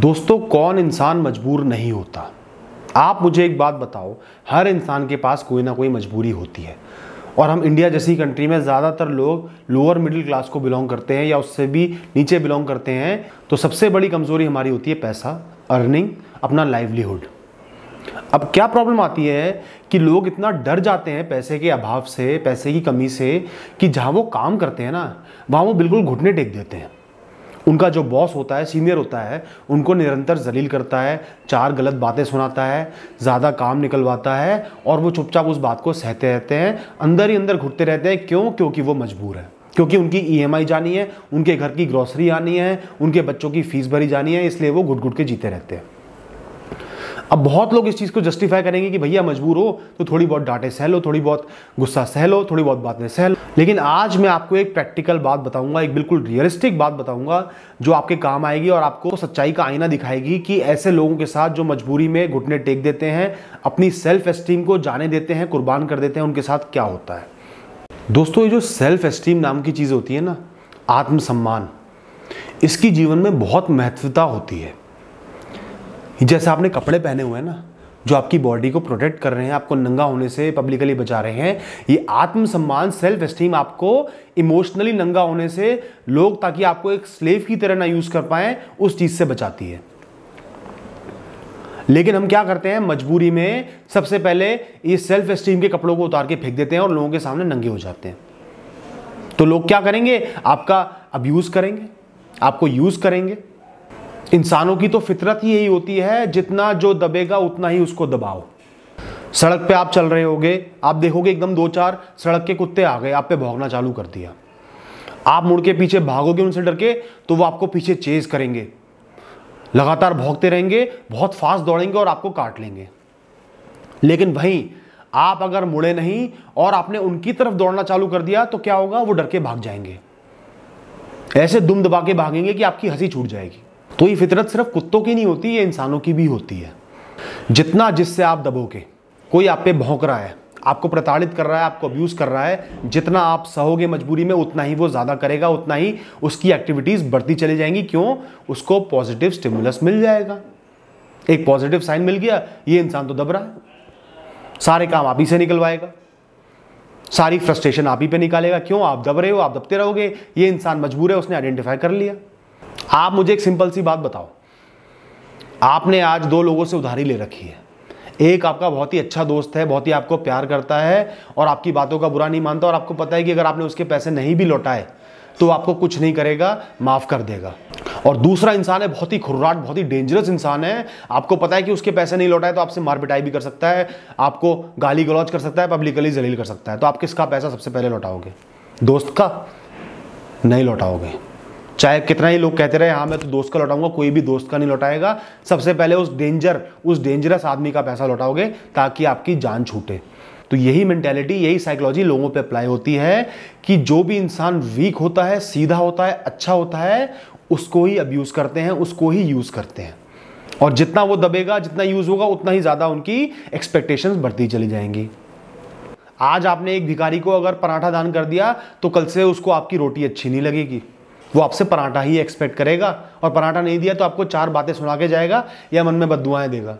दोस्तों कौन इंसान मजबूर नहीं होता आप मुझे एक बात बताओ हर इंसान के पास कोई ना कोई मजबूरी होती है और हम इंडिया जैसी कंट्री में ज़्यादातर लोग लोअर मिडिल क्लास को बिलोंग करते हैं या उससे भी नीचे बिलोंग करते हैं तो सबसे बड़ी कमज़ोरी हमारी होती है पैसा अर्निंग अपना लाइवलीहुड अब क्या प्रॉब्लम आती है कि लोग इतना डर जाते हैं पैसे के अभाव से पैसे की कमी से कि जहाँ वो काम करते हैं ना वहाँ वो बिल्कुल घुटने टेक देते हैं उनका जो बॉस होता है सीनियर होता है उनको निरंतर जलील करता है चार गलत बातें सुनाता है ज़्यादा काम निकलवाता है और वो चुपचाप उस बात को सहते रहते हैं अंदर ही अंदर घुटते रहते हैं क्यों क्योंकि वो मजबूर है क्योंकि उनकी ई e जानी है उनके घर की ग्रॉसरी आनी है उनके बच्चों की फीस भरी जानी है इसलिए वो घुट घुट के जीते रहते हैं अब बहुत लोग इस चीज़ को जस्टिफाई करेंगे कि भैया मजबूर हो तो थोड़ी बहुत डांटे सह लो थोड़ी बहुत गुस्सा सह लो थोड़ी बहुत बातें सह लो लेकिन आज मैं आपको एक प्रैक्टिकल बात बताऊंगा एक बिल्कुल रियलिस्टिक बात बताऊंगा जो आपके काम आएगी और आपको सच्चाई का आईना दिखाएगी कि ऐसे लोगों के साथ जो मजबूरी में घुटने टेक देते हैं अपनी सेल्फ एस्टीम को जाने देते हैं कुर्बान कर देते हैं उनके साथ क्या होता है दोस्तों ये जो सेल्फ एस्टीम नाम की चीज़ होती है ना आत्मसम्मान इसकी जीवन में बहुत महत्वता होती है जैसे आपने कपड़े पहने हुए हैं ना जो आपकी बॉडी को प्रोटेक्ट कर रहे हैं आपको नंगा होने से पब्लिकली बचा रहे हैं ये आत्मसम्मान सेल्फ एस्टीम आपको इमोशनली नंगा होने से लोग ताकि आपको एक स्लेव की तरह ना यूज़ कर पाए उस चीज़ से बचाती है लेकिन हम क्या करते हैं मजबूरी में सबसे पहले ये सेल्फ एस्टीम के कपड़ों को उतार के फेंक देते हैं और लोगों के सामने नंगे हो जाते हैं तो लोग क्या करेंगे आपका अब यूज़ करेंगे आपको यूज़ करेंगे इंसानों की तो फितरत ही यही होती है जितना जो दबेगा उतना ही उसको दबाओ सड़क पे आप चल रहे होगे आप देखोगे एकदम दो चार सड़क के कुत्ते आ गए आप पे भोगना चालू कर दिया आप मुड़ के पीछे भागोगे उनसे डर के तो वो आपको पीछे चेज करेंगे लगातार भोगते रहेंगे बहुत फास्ट दौड़ेंगे और आपको काट लेंगे लेकिन वहीं आप अगर मुड़े नहीं और आपने उनकी तरफ दौड़ना चालू कर दिया तो क्या होगा वो डर के भाग जाएंगे ऐसे दुम दबा के भागेंगे कि आपकी हंसी छूट जाएगी तो ये फितरत सिर्फ कुत्तों की नहीं होती ये इंसानों की भी होती है जितना जिससे आप दबोगे कोई आप पे भोंक रहा है आपको प्रताड़ित कर रहा है आपको अब्यूज़ कर रहा है जितना आप सहोगे मजबूरी में उतना ही वो ज़्यादा करेगा उतना ही उसकी एक्टिविटीज़ बढ़ती चली जाएंगी क्यों उसको पॉजिटिव स्टिमुलस मिल जाएगा एक पॉजिटिव साइन मिल गया ये इंसान तो दब रहा है सारे काम आप ही से निकलवाएगा सारी फ्रस्ट्रेशन आप ही पे निकालेगा क्यों आप दब रहे हो आप दबते रहोगे ये इंसान मजबूर है उसने आइडेंटिफाई कर लिया आप मुझे एक सिंपल सी बात बताओ आपने आज दो लोगों से उधारी ले रखी है एक आपका बहुत ही अच्छा दोस्त है बहुत ही आपको प्यार करता है और आपकी बातों का बुरा नहीं मानता और आपको पता है कि अगर आपने उसके पैसे नहीं भी लौटाए तो आपको कुछ नहीं करेगा माफ़ कर देगा और दूसरा इंसान है बहुत ही खुर्राट बहुत ही डेंजरस इंसान है आपको पता है कि उसके पैसे नहीं लौटाए तो आपसे मार पिटाई भी कर सकता है आपको गाली गलौज कर सकता है पब्लिकली जलील कर सकता है तो आप किसका पैसा सबसे पहले लौटाओगे दोस्त का नहीं लौटाओगे चाहे कितना ही लोग कहते रहे हाँ मैं तो दोस्त का लौटाऊंगा कोई भी दोस्त का नहीं लौटाएगा सबसे पहले उस डेंजर उस डेंजरस आदमी का पैसा लौटाओगे ताकि आपकी जान छूटे तो यही मैंटेलिटी यही साइकोलॉजी लोगों पर अप्लाई होती है कि जो भी इंसान वीक होता है सीधा होता है अच्छा होता है उसको ही अब्यूज़ करते हैं उसको ही यूज़ करते हैं और जितना वो दबेगा जितना यूज़ होगा उतना ही ज़्यादा उनकी एक्सपेक्टेशंस बढ़ती चली जाएंगी आज आपने एक भिखारी को अगर पराठा दान कर दिया तो कल से उसको आपकी रोटी अच्छी नहीं लगेगी वो आपसे पराठा ही एक्सपेक्ट करेगा और पराठा नहीं दिया तो आपको चार बातें सुना के जाएगा या मन में बदुआएं देगा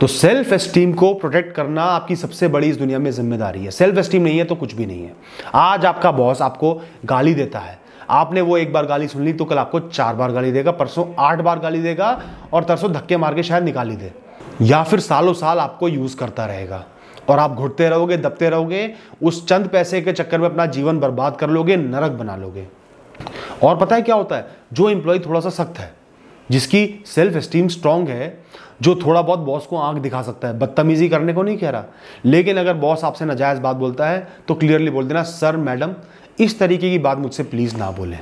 तो सेल्फ एस्टीम को प्रोटेक्ट करना आपकी सबसे बड़ी इस दुनिया में जिम्मेदारी है सेल्फ एस्टीम नहीं है तो कुछ भी नहीं है आज आपका बॉस आपको गाली देता है आपने वो एक बार गाली सुन ली तो कल आपको चार बार गाली देगा परसों आठ बार गाली देगा और तरसों धक्के मार के शायद निकाली दे या फिर सालों साल आपको यूज़ करता रहेगा और आप घुटते रहोगे दबते रहोगे उस चंद पैसे के चक्कर में अपना जीवन बर्बाद कर लोगे नरक बना लोगे और पता है क्या होता है जो इंप्लॉय थोड़ा सा सख्त है जिसकी सेल्फ स्टीम स्ट्रांग है जो थोड़ा बहुत बॉस को आंख दिखा सकता है बदतमीजी करने को नहीं कह रहा लेकिन अगर बॉस आपसे नाजायज़ बात बोलता है तो क्लियरली बोल देना सर मैडम इस तरीके की बात मुझसे प्लीज़ ना बोलें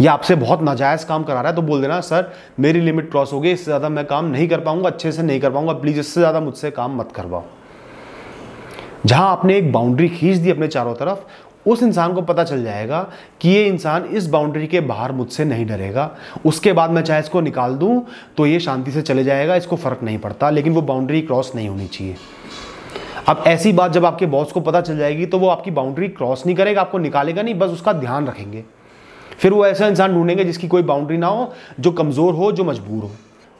या आपसे बहुत नाजायज़ काम करा रहा है तो बोल देना सर मेरी लिमिट क्रॉस हो गई इससे ज़्यादा मैं काम नहीं कर पाऊंगा अच्छे से नहीं कर पाऊंगा प्लीज़ इससे ज़्यादा मुझसे काम मत करवाओ जहां आपने एक बाउंड्री खींच दी अपने चारों तरफ उस इंसान को पता चल जाएगा कि ये इंसान इस बाउंड्री के बाहर मुझसे नहीं डरेगा उसके बाद मैं चाहे इसको निकाल दूं तो ये शांति से चले जाएगा इसको फ़र्क नहीं पड़ता लेकिन वो बाउंड्री क्रॉस नहीं होनी चाहिए अब ऐसी बात जब आपके बॉस को पता चल जाएगी तो वो आपकी बाउंड्री क्रॉस नहीं करेगा आपको निकालेगा नहीं बस उसका ध्यान रखेंगे फिर वो ऐसा इंसान ढूंढेंगे जिसकी कोई बाउंड्री ना हो जो कमज़ोर हो जो मजबूर हो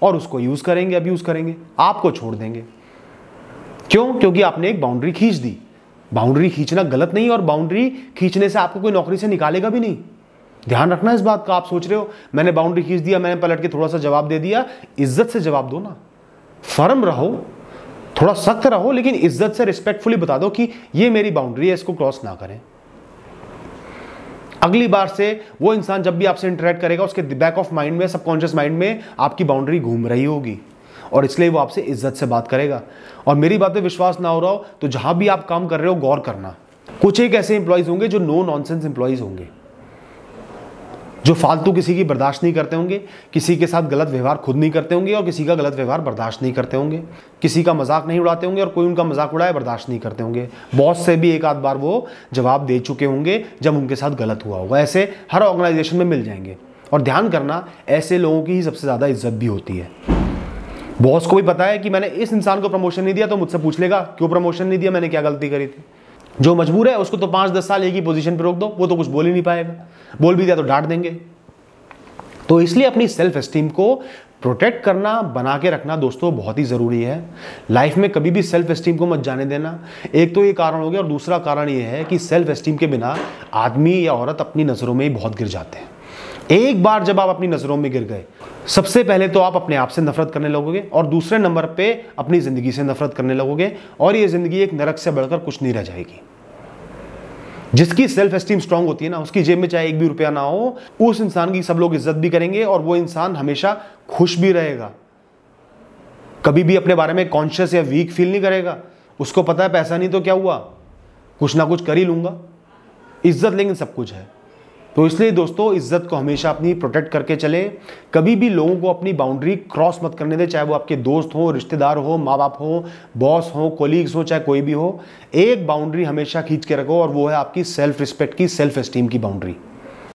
और उसको यूज़ करेंगे अब यूज़ करेंगे आपको छोड़ देंगे क्यों क्योंकि आपने एक बाउंड्री खींच दी बाउंड्री खींचना गलत नहीं और बाउंड्री खींचने से आपको कोई नौकरी से निकालेगा भी नहीं ध्यान रखना इस बात का आप सोच रहे हो मैंने बाउंड्री खींच दिया मैंने पलट के थोड़ा सा जवाब दे दिया इज्जत से जवाब दो ना फर्म रहो थोड़ा सख्त रहो लेकिन इज्जत से रिस्पेक्टफुली बता दो कि ये मेरी बाउंड्री है इसको क्रॉस ना करें अगली बार से वो इंसान जब भी आपसे इंटरेक्ट करेगा उसके बैक ऑफ माइंड में सबकॉन्शियस माइंड में आपकी बाउंड्री घूम रही होगी और इसलिए वो आपसे इज्जत से बात करेगा और मेरी बात पर विश्वास ना हो रहा हो तो जहाँ भी आप काम कर रहे हो गौर करना कुछ एक ऐसे इंप्लॉयज होंगे जो नो नॉनसेंस एम्प्लॉयज़ होंगे जो फालतू किसी की बर्दाश्त नहीं करते होंगे किसी के साथ गलत व्यवहार खुद नहीं करते होंगे और किसी का गलत व्यवहार बर्दाश्त नहीं करते होंगे किसी का मजाक नहीं उड़ाते होंगे और कोई उनका मजाक उड़ाए बर्दाश्त नहीं करते होंगे बॉस से भी एक आध बार वो जवाब दे चुके होंगे जब उनके साथ गलत हुआ होगा ऐसे हर ऑर्गेनाइजेशन में मिल जाएंगे और ध्यान करना ऐसे लोगों की ही सबसे ज़्यादा इज्जत भी होती है बॉस को भी पता है कि मैंने इस इंसान को प्रमोशन नहीं दिया तो मुझसे पूछ लेगा क्यों प्रमोशन नहीं दिया मैंने क्या गलती करी थी जो मजबूर है उसको तो पाँच दस साल एक ही पोजीशन पर रोक दो वो तो कुछ बोल ही नहीं पाएगा बोल भी दिया तो डांट देंगे तो इसलिए अपनी सेल्फ एस्टीम को प्रोटेक्ट करना बना के रखना दोस्तों बहुत ही ज़रूरी है लाइफ में कभी भी सेल्फ एस्टीम को मत जाने देना एक तो ये कारण हो गया और दूसरा कारण ये है कि सेल्फ एस्टीम के बिना आदमी या औरत अपनी नज़रों में ही बहुत गिर जाते हैं एक बार जब आप अपनी नज़रों में गिर गए सबसे पहले तो आप अपने आप से नफरत करने लगोगे और दूसरे नंबर पे अपनी ज़िंदगी से नफरत करने लगोगे और ये ज़िंदगी एक नरक से बढ़कर कुछ नहीं रह जाएगी जिसकी सेल्फ एस्टीम स्ट्रांग होती है ना उसकी जेब में चाहे एक भी रुपया ना हो उस इंसान की सब लोग इज्जत भी करेंगे और वो इंसान हमेशा खुश भी रहेगा कभी भी अपने बारे में कॉन्शियस या वीक फील नहीं करेगा उसको पता है पैसा नहीं तो क्या हुआ कुछ ना कुछ कर ही लूंगा इज्जत लेकिन सब कुछ है तो इसलिए दोस्तों इज्जत को हमेशा अपनी प्रोटेक्ट करके चले कभी भी लोगों को अपनी बाउंड्री क्रॉस मत करने दें चाहे वो आपके दोस्त हो रिश्तेदार हो माँ बाप हो बॉस हो कोलीग्स हो चाहे कोई भी हो एक बाउंड्री हमेशा खींच के रखो और वो है आपकी सेल्फ रिस्पेक्ट की सेल्फ इस्टीम की बाउंड्री